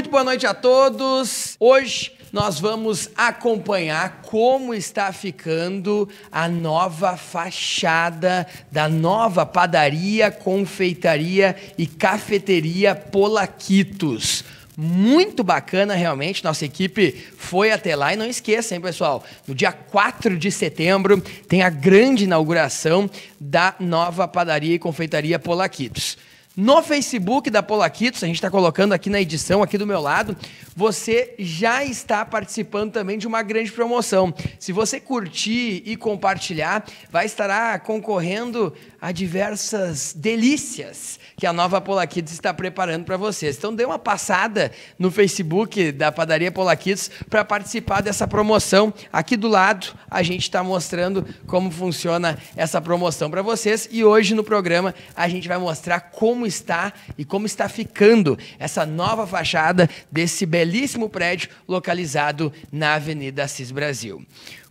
Muito boa noite a todos. Hoje nós vamos acompanhar como está ficando a nova fachada da nova padaria, confeitaria e cafeteria Polaquitos muito bacana realmente. Nossa equipe foi até lá e não esqueça, hein, pessoal, no dia 4 de setembro tem a grande inauguração da nova padaria e confeitaria Polaquitos. No Facebook da Polaquitos, a gente está colocando aqui na edição, aqui do meu lado, você já está participando também de uma grande promoção. Se você curtir e compartilhar, vai estar concorrendo a diversas delícias que a nova Polaquitos está preparando para vocês. Então dê uma passada no Facebook da Padaria Polaquitos para participar dessa promoção. Aqui do lado a gente está mostrando como funciona essa promoção para vocês e hoje no programa a gente vai mostrar como está e como está ficando essa nova fachada desse belíssimo prédio localizado na Avenida Assis Brasil.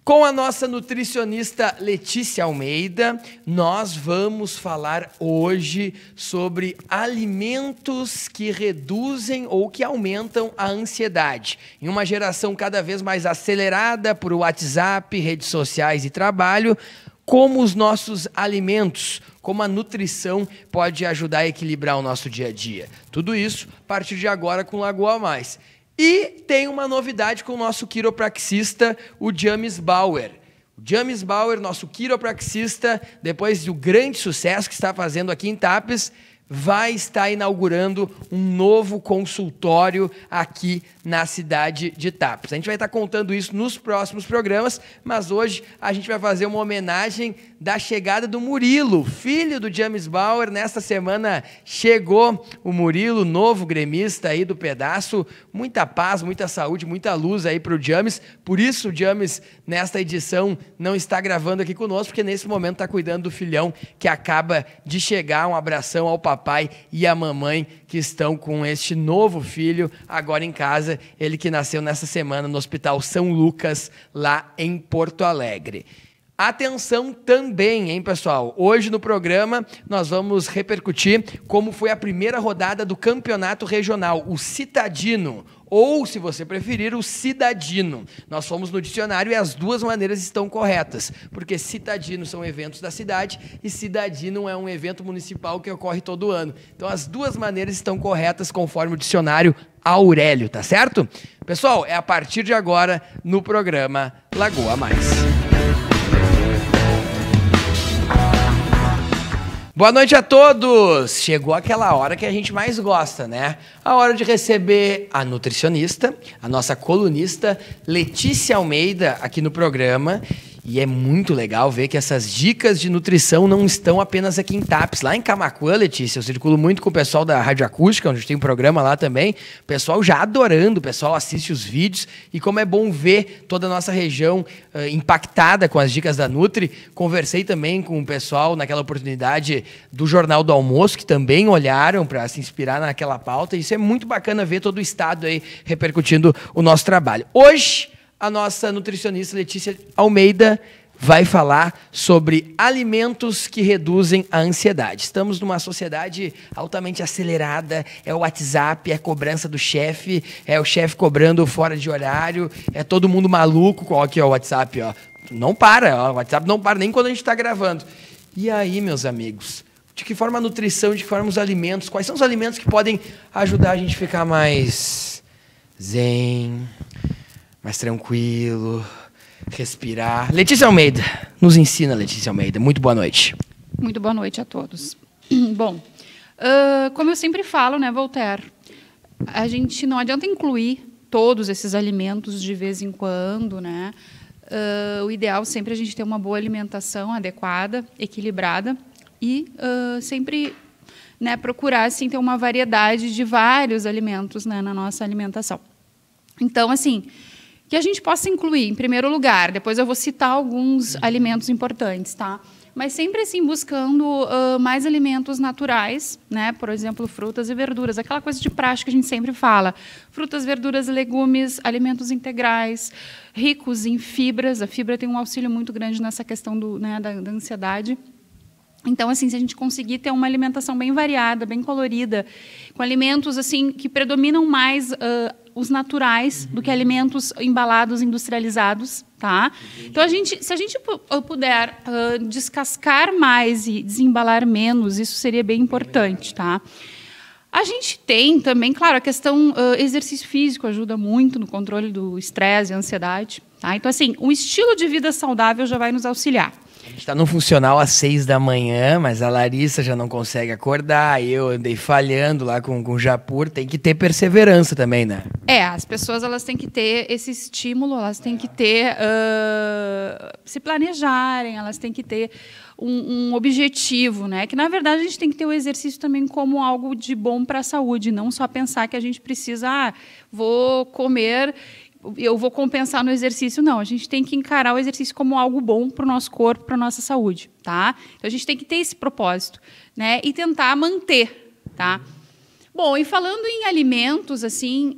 Com a nossa nutricionista Letícia Almeida, nós vamos falar hoje sobre alimentos que reduzem ou que aumentam a ansiedade. Em uma geração cada vez mais acelerada por WhatsApp, redes sociais e trabalho, como os nossos alimentos, como a nutrição pode ajudar a equilibrar o nosso dia a dia. Tudo isso a partir de agora com Lagoa Mais. E tem uma novidade com o nosso quiropraxista, o James Bauer. O James Bauer, nosso quiropraxista, depois do grande sucesso que está fazendo aqui em Tapes, vai estar inaugurando um novo consultório aqui na cidade de Tapos. A gente vai estar contando isso nos próximos programas, mas hoje a gente vai fazer uma homenagem da chegada do Murilo, filho do James Bauer. Nesta semana chegou o Murilo, novo gremista aí do pedaço. Muita paz, muita saúde, muita luz aí para o James. Por isso o James, nesta edição, não está gravando aqui conosco, porque nesse momento está cuidando do filhão que acaba de chegar. Um abração ao papai papai e a mamãe que estão com este novo filho agora em casa, ele que nasceu nessa semana no Hospital São Lucas, lá em Porto Alegre. Atenção também, hein, pessoal? Hoje no programa nós vamos repercutir como foi a primeira rodada do Campeonato Regional, o Citadino ou, se você preferir, o cidadino. Nós fomos no dicionário e as duas maneiras estão corretas, porque citadino são eventos da cidade e cidadino é um evento municipal que ocorre todo ano. Então, as duas maneiras estão corretas conforme o dicionário Aurélio, tá certo? Pessoal, é a partir de agora no programa Lagoa Mais. Boa noite a todos! Chegou aquela hora que a gente mais gosta, né? A hora de receber a nutricionista, a nossa colunista Letícia Almeida aqui no programa. E é muito legal ver que essas dicas de nutrição não estão apenas aqui em TAPS. Lá em Camacuã, Letícia, eu circulo muito com o pessoal da Rádio Acústica, onde tem um programa lá também. O pessoal já adorando, o pessoal assiste os vídeos. E como é bom ver toda a nossa região uh, impactada com as dicas da Nutri. Conversei também com o pessoal naquela oportunidade do Jornal do Almoço, que também olharam para se inspirar naquela pauta. Isso é muito bacana ver todo o estado aí repercutindo o nosso trabalho. Hoje a nossa nutricionista Letícia Almeida vai falar sobre alimentos que reduzem a ansiedade. Estamos numa sociedade altamente acelerada, é o WhatsApp, é a cobrança do chefe, é o chefe cobrando fora de horário, é todo mundo maluco, ó, aqui ó, o WhatsApp, ó. Não para, ó, o WhatsApp não para nem quando a gente está gravando. E aí, meus amigos, de que forma a nutrição, de que forma os alimentos, quais são os alimentos que podem ajudar a gente a ficar mais zen, mais tranquilo, respirar. Letícia Almeida, nos ensina, Letícia Almeida. Muito boa noite. Muito boa noite a todos. Bom, uh, como eu sempre falo, né, Voltaire, a gente não adianta incluir todos esses alimentos de vez em quando, né? Uh, o ideal sempre é a gente ter uma boa alimentação adequada, equilibrada e uh, sempre né, procurar assim ter uma variedade de vários alimentos né, na nossa alimentação. Então, assim, que a gente possa incluir em primeiro lugar. Depois eu vou citar alguns uhum. alimentos importantes, tá? Mas sempre assim buscando uh, mais alimentos naturais, né? Por exemplo, frutas e verduras, aquela coisa de prática que a gente sempre fala. Frutas, verduras, legumes, alimentos integrais, ricos em fibras. A fibra tem um auxílio muito grande nessa questão do, né, da, da ansiedade. Então, assim, se a gente conseguir ter uma alimentação bem variada, bem colorida, com alimentos assim que predominam mais os naturais do que uhum. alimentos embalados, industrializados, tá? Uhum. Então a gente, se a gente puder uh, descascar mais e desembalar menos, isso seria bem importante, tá? A gente tem também, claro, a questão uh, exercício físico ajuda muito no controle do estresse e ansiedade. Tá? Então, assim, um estilo de vida saudável já vai nos auxiliar. A gente tá no funcional às seis da manhã, mas a Larissa já não consegue acordar, eu andei falhando lá com, com o Japur. Tem que ter perseverança também, né? É, as pessoas elas têm que ter esse estímulo, elas têm que ter. Uh, se planejarem, elas têm que ter. Um, um, objetivo, né? Que na verdade a gente tem que ter o exercício também como algo de bom para a saúde, não só pensar que a gente precisa, ah, vou comer eu vou compensar no exercício, não. A gente tem que encarar o exercício como algo bom para o nosso corpo, para a nossa saúde, tá? Então a gente tem que ter esse propósito, né? E tentar manter, tá? Bom, e falando em alimentos, assim,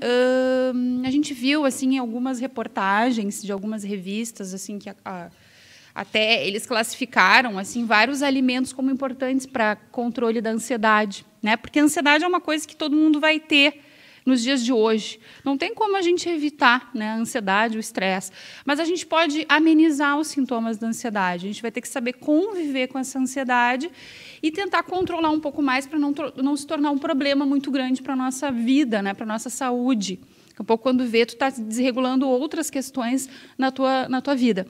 hum, a gente viu assim algumas reportagens de algumas revistas, assim que a, a, até eles classificaram assim vários alimentos como importantes para controle da ansiedade, né? Porque a ansiedade é uma coisa que todo mundo vai ter nos dias de hoje. Não tem como a gente evitar né, a ansiedade, o estresse, mas a gente pode amenizar os sintomas da ansiedade. A gente vai ter que saber conviver com essa ansiedade e tentar controlar um pouco mais para não, não se tornar um problema muito grande para a nossa vida, né, para a nossa saúde. Daqui a pouco, quando vê, tu está desregulando outras questões na tua, na tua vida.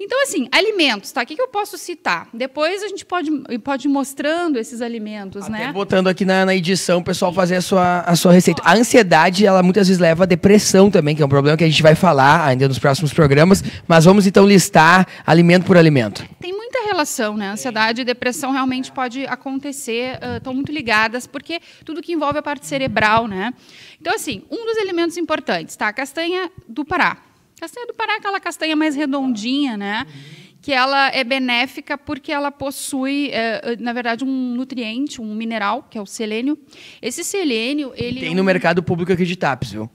Então, assim, alimentos, tá? O que, que eu posso citar? Depois a gente pode, pode ir mostrando esses alimentos, Até né? Botando aqui na, na edição o pessoal fazer a sua, a sua receita. A ansiedade, ela muitas vezes leva à depressão também, que é um problema que a gente vai falar ainda nos próximos programas. Mas vamos então listar alimento por alimento. Tem muita relação, né? Ansiedade e depressão realmente pode acontecer, estão uh, muito ligadas, porque tudo que envolve a parte cerebral, né? Então, assim, um dos elementos importantes, tá? A castanha do Pará. Castanha do Pará é aquela castanha mais redondinha, né? Que ela é benéfica porque ela possui, é, na verdade, um nutriente, um mineral, que é o selênio. Esse selênio, ele. Tem é no é um... mercado público aqui de TAPS, viu?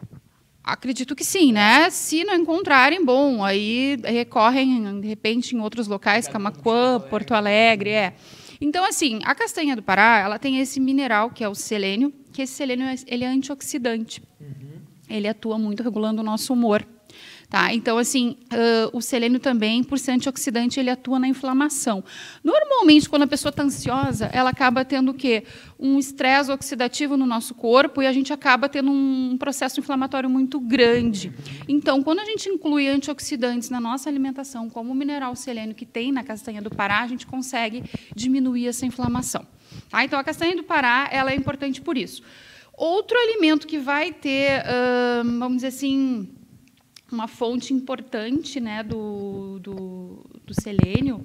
Acredito que sim, né? Se não encontrarem, bom, aí recorrem, de repente, em outros locais, Camacuã, Porto Alegre, é. Então, assim, a castanha do Pará, ela tem esse mineral, que é o selênio, que esse selênio, é, ele é antioxidante. Uhum. Ele atua muito regulando o nosso humor. Tá? Então, assim, uh, o selênio também, por ser antioxidante, ele atua na inflamação. Normalmente, quando a pessoa está ansiosa, ela acaba tendo o quê? Um estresse oxidativo no nosso corpo e a gente acaba tendo um processo inflamatório muito grande. Então, quando a gente inclui antioxidantes na nossa alimentação, como o mineral selênio que tem na castanha do Pará, a gente consegue diminuir essa inflamação. Tá? Então, a castanha do Pará ela é importante por isso. Outro alimento que vai ter, uh, vamos dizer assim, uma fonte importante né, do, do, do selênio.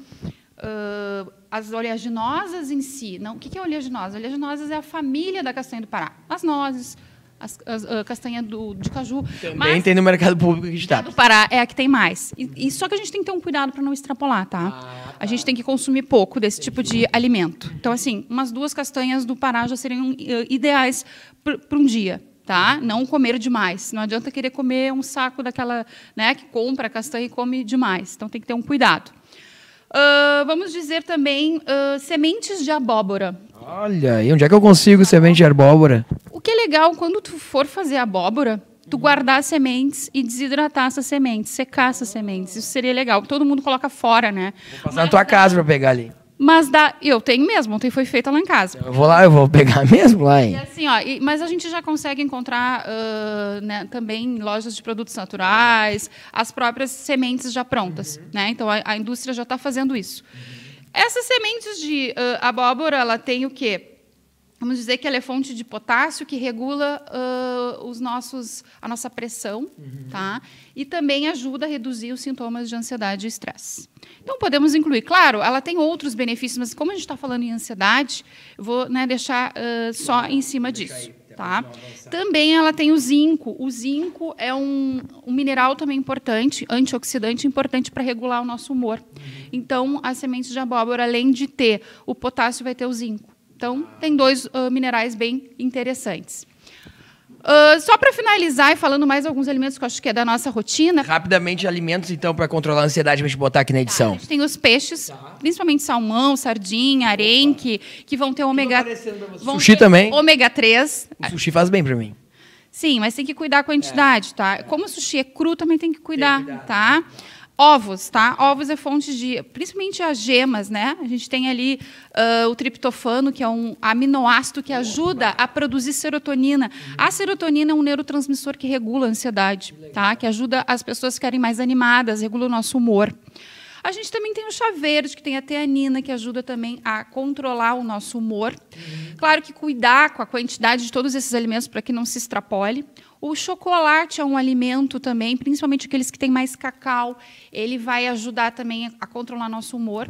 Uh, as oleaginosas em si. Não, o que é oleaginosa? Oleaginosas é a família da castanha do Pará. As nozes, as, as, a ah, castanha do, de caju. Também mas, tem no mercado público registrado. Do Pará é a que tem mais. E, e, só que a gente tem que ter um cuidado para não extrapolar, tá? Ah, tá? A gente tem que consumir pouco desse Entendi. tipo de alimento. Então, assim, umas duas castanhas do Pará já seriam ah, ideais para um dia tá? Não comer demais. Não adianta querer comer um saco daquela, né, que compra castanha e come demais. Então tem que ter um cuidado. Uh, vamos dizer também uh, sementes de abóbora. Olha, e onde é que eu consigo semente de abóbora? O que é legal quando tu for fazer abóbora, tu guardar sementes e desidratar essas sementes, secar essas sementes. Isso seria legal. Todo mundo coloca fora, né? Vou passar Mas, na tua casa para pegar ali. Mas dá, eu tenho mesmo, ontem foi feita lá em casa. Eu vou lá, eu vou pegar mesmo lá. Hein? E assim, ó, e, mas a gente já consegue encontrar uh, né, também lojas de produtos naturais, as próprias sementes já prontas. Uhum. Né? Então a, a indústria já está fazendo isso. Uhum. Essas sementes de uh, abóbora, ela tem o quê? vamos dizer que ela é fonte de potássio que regula uh, os nossos, a nossa pressão, uhum. tá? E também ajuda a reduzir os sintomas de ansiedade e estresse. Então podemos incluir, claro, ela tem outros benefícios, mas como a gente está falando em ansiedade, eu vou né, deixar uh, só em cima disso. Tá? Também ela tem o zinco. O zinco é um, um mineral também importante, antioxidante importante para regular o nosso humor. Uhum. Então, as sementes de abóbora, além de ter o potássio, vai ter o zinco. Então, tem dois uh, minerais bem interessantes. Uh, só para finalizar e falando mais alguns alimentos que eu acho que é da nossa rotina. Rapidamente, alimentos, então, para controlar a ansiedade, para gente botar aqui na tá, edição. Tá, a gente tem os peixes, tá. principalmente salmão, sardinha, arenque, que vão ter ômega. Sushi também. Ômega 3. O sushi faz bem para mim. Sim, mas tem que cuidar com a quantidade, é. tá? Como o sushi é cru, também tem que cuidar. Tem que cuidar. tá? Ovos, tá? Ovos é fonte de, principalmente as gemas, né? A gente tem ali uh, o triptofano, que é um aminoácido que ajuda a produzir serotonina. A serotonina é um neurotransmissor que regula a ansiedade, tá? Que ajuda as pessoas a ficarem mais animadas, regula o nosso humor. A gente também tem o chá verde, que tem a teanina, que ajuda também a controlar o nosso humor. Uhum. Claro que cuidar com a quantidade de todos esses alimentos para que não se extrapole. O chocolate é um alimento também, principalmente aqueles que têm mais cacau. Ele vai ajudar também a controlar nosso humor.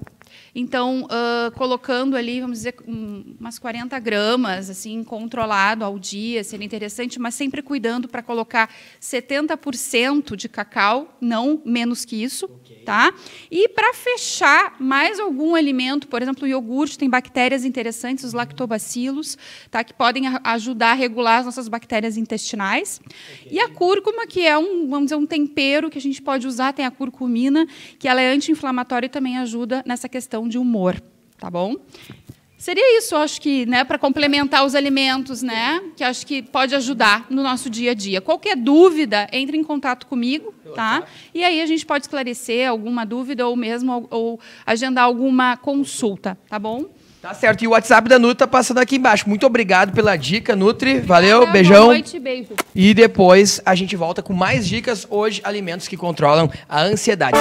Então, uh, colocando ali, vamos dizer, um, umas 40 gramas, assim, controlado ao dia, seria interessante, mas sempre cuidando para colocar 70% de cacau, não menos que isso, okay. tá? E para fechar mais algum alimento, por exemplo, o iogurte tem bactérias interessantes, os uhum. lactobacilos, tá? Que podem ajudar a regular as nossas bactérias intestinais. Okay. E a cúrcuma, que é um, vamos dizer, um tempero que a gente pode usar, tem a curcumina, que ela é anti-inflamatória e também ajuda nessa questão questão de humor, tá bom? Seria isso, acho que, né, para complementar os alimentos, né, que acho que pode ajudar no nosso dia a dia. Qualquer dúvida, entre em contato comigo, tá? E aí a gente pode esclarecer alguma dúvida ou mesmo ou agendar alguma consulta, tá bom? Tá certo. E o WhatsApp da Nutri tá passando aqui embaixo. Muito obrigado pela dica, Nutri. Valeu, Até beijão. Boa noite, beijo. E depois a gente volta com mais dicas hoje alimentos que controlam a ansiedade.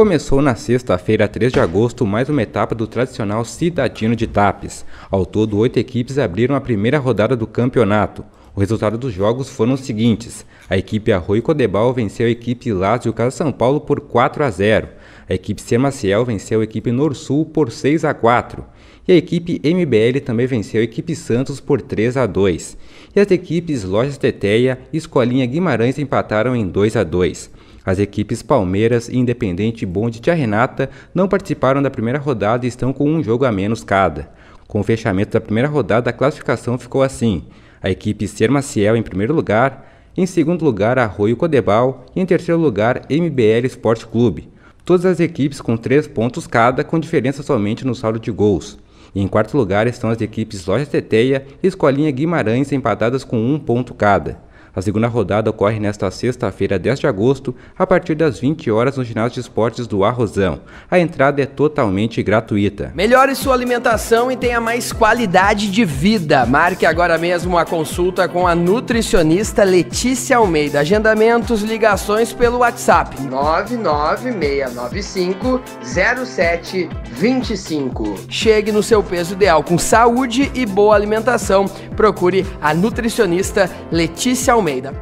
Começou na sexta-feira, 3 de agosto, mais uma etapa do tradicional Cidadino de Tapes. Ao todo, oito equipes abriram a primeira rodada do campeonato. O resultado dos jogos foram os seguintes: a equipe Arroio Codebal venceu a equipe Lázio Casa São Paulo por 4 a 0. A equipe Semaciel venceu a equipe Norsul por 6 a 4. E a equipe MBL também venceu a equipe Santos por 3 a 2. E as equipes Lojas Teteia e Escolinha Guimarães empataram em 2 a 2. As equipes Palmeiras, Independente e Bonde Tia Renata não participaram da primeira rodada e estão com um jogo a menos cada. Com o fechamento da primeira rodada, a classificação ficou assim: a equipe Ser Maciel em primeiro lugar, em segundo lugar Arroio Codebal e em terceiro lugar MBL Esporte Clube. Todas as equipes com três pontos cada, com diferença somente no saldo de gols. E em quarto lugar estão as equipes Loja Teteia e Escolinha Guimarães empatadas com um ponto cada. A segunda rodada ocorre nesta sexta-feira, 10 de agosto, a partir das 20 horas no ginásio de esportes do Arrozão. A entrada é totalmente gratuita. Melhore sua alimentação e tenha mais qualidade de vida. Marque agora mesmo a consulta com a nutricionista Letícia Almeida. Agendamentos, ligações pelo WhatsApp 99695 0725. Chegue no seu peso ideal com saúde e boa alimentação. Procure a nutricionista Letícia Almeida Almeida.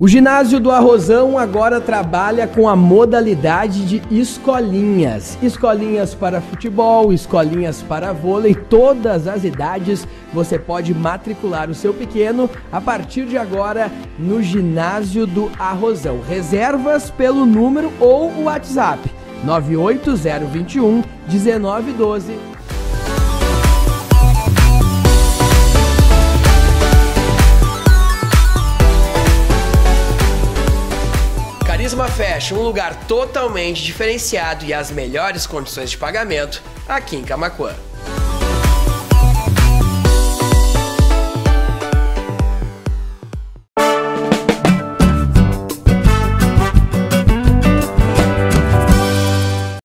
O ginásio do Arrozão agora trabalha com a modalidade de escolinhas. Escolinhas para futebol, escolinhas para vôlei, todas as idades você pode matricular o seu pequeno a partir de agora no ginásio do Arrozão. Reservas pelo número ou o WhatsApp 98021 1912 Fashion, um lugar totalmente diferenciado e as melhores condições de pagamento aqui em Camacoan.